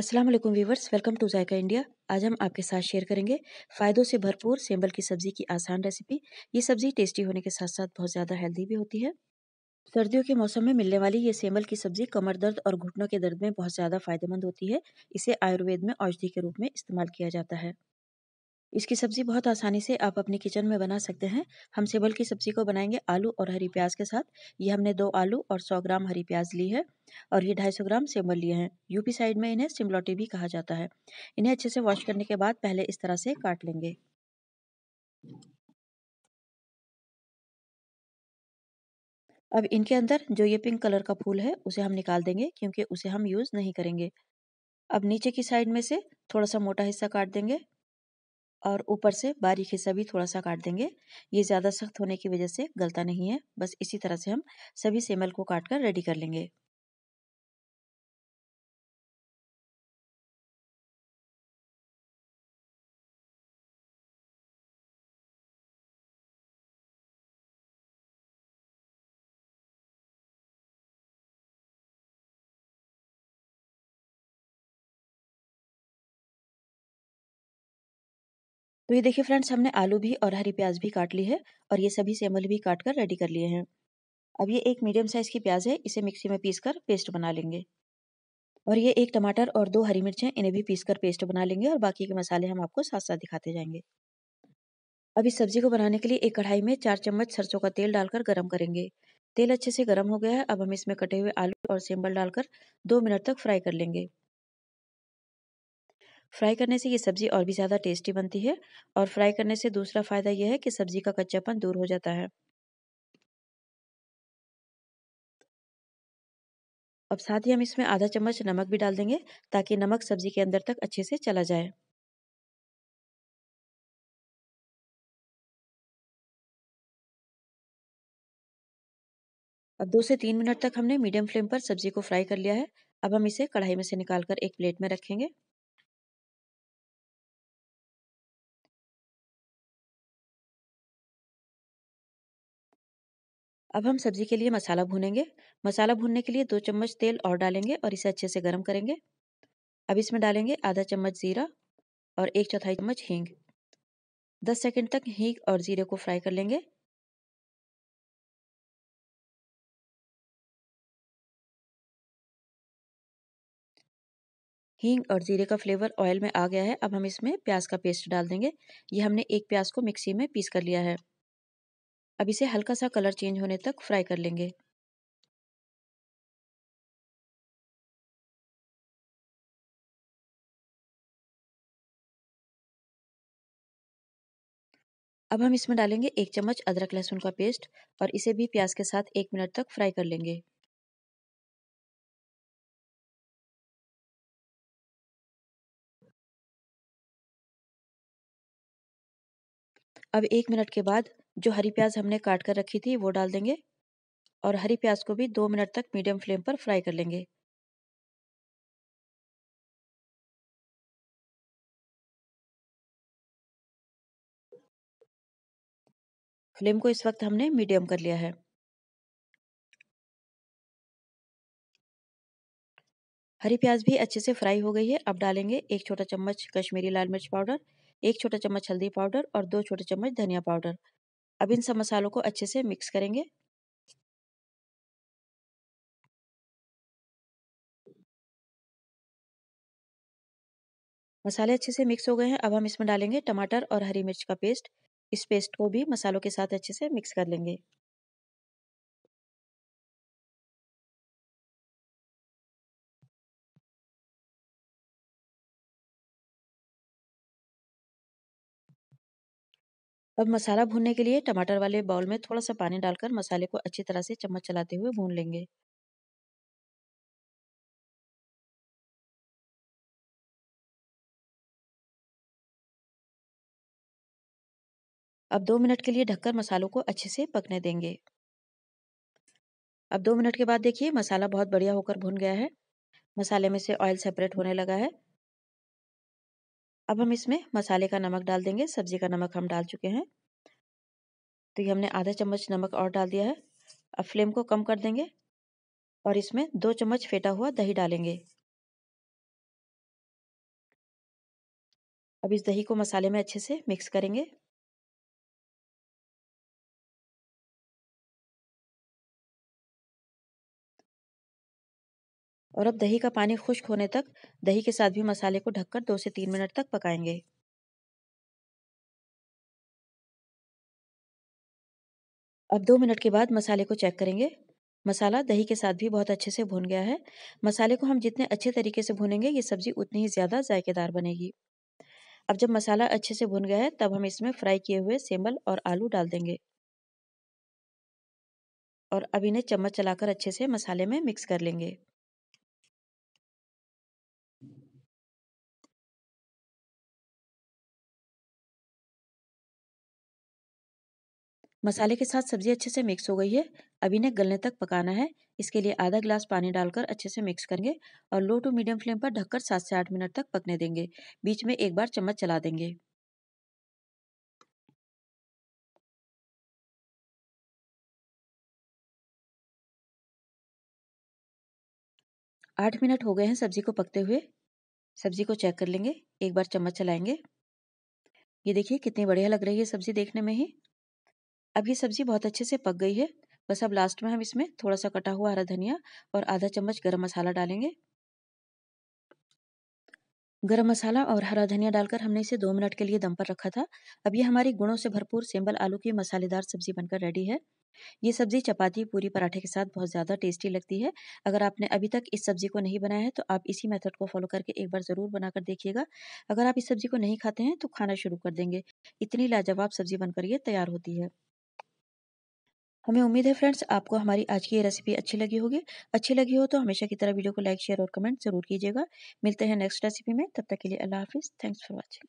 अस्सलाम वालेकुम viewers welcome to Zaika India आज हम आपके साथ शेयर करेंगे फ़ायदों से भरपूर सेम्बल की सब्ज़ी की आसान रेसिपी ये सब्ज़ी टेस्टी होने के साथ साथ बहुत ज़्यादा हेल्दी भी होती है सर्दियों के मौसम में मिलने वाली ये सेम्बल की सब्ज़ी कमर दर्द और घुटनों के दर्द में बहुत ज़्यादा फायदेमंद होती है इसे आयुर्वेद में औषधि के रूप में इस्तेमाल किया जाता है इसकी सब्ज़ी बहुत आसानी से आप अपने किचन में बना सकते हैं हम सेबल की सब्ज़ी को बनाएंगे आलू और हरी प्याज के साथ ये हमने दो आलू और सौ ग्राम हरी प्याज ली है और ये ढाई सौ ग्राम सेबल लिए हैं यूपी साइड में इन्हें सिमलौटी भी कहा जाता है इन्हें अच्छे से वॉश करने के बाद पहले इस तरह से काट लेंगे अब इनके अंदर जो ये पिंक कलर का फूल है उसे हम निकाल देंगे क्योंकि उसे हम यूज़ नहीं करेंगे अब नीचे की साइड में से थोड़ा सा मोटा हिस्सा काट देंगे और ऊपर से बारीक हिस्सा भी थोड़ा सा काट देंगे ये ज़्यादा सख्त होने की वजह से गलता नहीं है बस इसी तरह से हम सभी सेमल को काट कर रेडी कर लेंगे तो ये देखिए फ्रेंड्स हमने आलू भी और हरी प्याज भी काट ली है और ये सभी सेमल भी काट कर रेडी कर लिए हैं अब ये एक मीडियम साइज़ की प्याज है इसे मिक्सी में पीस कर पेस्ट बना लेंगे और ये एक टमाटर और दो हरी मिर्चें इन्हें भी पीस कर पेस्ट बना लेंगे और बाकी के मसाले हम आपको साथ साथ दिखाते जाएंगे अब इस सब्जी को बनाने के लिए एक कढ़ाई में चार चम्मच सरसों का तेल डालकर गर्म करेंगे तेल अच्छे से गर्म हो गया है अब हम इसमें कटे हुए आलू और सेम्बल डालकर दो मिनट तक फ्राई कर लेंगे फ्राई करने से ये सब्ज़ी और भी ज़्यादा टेस्टी बनती है और फ्राई करने से दूसरा फ़ायदा यह है कि सब्ज़ी का कच्चापन दूर हो जाता है अब साथ ही हम इसमें आधा चम्मच नमक भी डाल देंगे ताकि नमक सब्ज़ी के अंदर तक अच्छे से चला जाए अब दो से तीन मिनट तक हमने मीडियम फ्लेम पर सब्जी को फ्राई कर लिया है अब हम इसे कढ़ाई में से निकालकर एक प्लेट में रखेंगे अब हम सब्जी के लिए मसाला भूनेंगे मसाला भूनने के लिए दो चम्मच तेल और डालेंगे और इसे अच्छे से गर्म करेंगे अब इसमें डालेंगे आधा चम्मच ज़ीरा और एक चौथाई चम्मच हींग दस सेकेंड तक हींग और ज़ीरे को फ्राई कर लेंगे हींग और जीरे का फ्लेवर ऑयल में आ गया है अब हम इसमें प्याज का पेस्ट डाल देंगे ये हमने एक प्याज को मिक्सी में पीस कर लिया है अब इसे हल्का सा कलर चेंज होने तक फ्राई कर लेंगे अब हम इसमें डालेंगे एक चम्मच अदरक लहसुन का पेस्ट और इसे भी प्याज के साथ एक मिनट तक फ्राई कर लेंगे अब एक मिनट के बाद जो हरी प्याज हमने काट कर रखी थी वो डाल देंगे और हरी प्याज को भी दो मिनट तक मीडियम फ्लेम पर फ्राई कर लेंगे फ्लेम को इस वक्त हमने मीडियम कर लिया है हरी प्याज भी अच्छे से फ्राई हो गई है अब डालेंगे एक छोटा चम्मच कश्मीरी लाल मिर्च पाउडर एक छोटा चम्मच हल्दी पाउडर और दो छोटे चम्मच धनिया पाउडर अब इन सब मसालों को अच्छे से मिक्स करेंगे मसाले अच्छे से मिक्स हो गए हैं अब हम इसमें डालेंगे टमाटर और हरी मिर्च का पेस्ट इस पेस्ट को भी मसालों के साथ अच्छे से मिक्स कर लेंगे अब मसाला भूनने के लिए टमाटर वाले बाउल में थोड़ा सा पानी डालकर मसाले को अच्छी तरह से चम्मच चलाते हुए भून लेंगे अब दो मिनट के लिए ढककर मसालों को अच्छे से पकने देंगे अब दो मिनट के बाद देखिए मसाला बहुत बढ़िया होकर भुन गया है मसाले में से ऑयल सेपरेट होने लगा है अब हम इसमें मसाले का नमक डाल देंगे सब्जी का नमक हम डाल चुके हैं तो ये हमने आधा चम्मच नमक और डाल दिया है अब फ्लेम को कम कर देंगे और इसमें दो चम्मच फेटा हुआ दही डालेंगे अब इस दही को मसाले में अच्छे से मिक्स करेंगे और अब दही का पानी खुश्क होने तक दही के साथ भी मसाले को ढककर दो से तीन मिनट तक पकाएंगे अब दो मिनट के बाद मसाले को चेक करेंगे मसाला दही के साथ भी बहुत अच्छे से भुन गया है मसाले को हम जितने अच्छे तरीके से भुनेंगे ये सब्ज़ी उतनी ही ज़्यादा जायकेदार बनेगी अब जब मसाला अच्छे से भुन गया है तब हम इसमें फ्राई किए हुए सेम्बल और आलू डाल देंगे और अब इन्हें चम्मच चलाकर अच्छे से मसाले में मिक्स कर लेंगे मसाले के साथ सब्जी अच्छे से मिक्स हो गई है अभी इन्हें गलने तक पकाना है इसके लिए आधा गिलास पानी डालकर अच्छे से मिक्स करेंगे और लो टू मीडियम फ्लेम पर ढककर सात से आठ मिनट तक पकने देंगे बीच में एक बार चम्मच चला देंगे आठ मिनट हो गए हैं सब्जी को पकते हुए सब्जी को चेक कर लेंगे एक बार चम्मच चलाएंगे ये देखिए कितनी बढ़िया लग रही है सब्जी देखने में ही अब ये सब्जी बहुत अच्छे से पक गई है बस अब लास्ट में हम इसमें थोड़ा सा कटा हुआ हरा धनिया और आधा चम्मच गरम मसाला डालेंगे गरम मसाला और हरा धनिया डालकर हमने इसे दो मिनट के लिए दम पर रखा था अब ये हमारी गुणों से भरपूर सेम्बल आलू की मसालेदार सब्जी बनकर रेडी है ये सब्जी चपाती पूरी पराठे के साथ बहुत ज़्यादा टेस्टी लगती है अगर आपने अभी तक इस सब्जी को नहीं बनाया है तो आप इसी मेथड को फॉलो करके एक बार ज़रूर बनाकर देखिएगा अगर आप इस सब्जी को नहीं खाते हैं तो खाना शुरू कर देंगे इतनी लाजवाब सब्जी बनकर ये तैयार होती है हमें उम्मीद है फ्रेंड्स आपको हमारी आज की ये रेसिपी अच्छी लगी होगी अच्छी लगी हो तो हमेशा की तरह वीडियो को लाइक शेयर और कमेंट जरूर कीजिएगा मिलते हैं नेक्स्ट रेसिपी में तब तक के लिए अल्लाह हाफिज़ थैंक्स फॉर वॉचिंग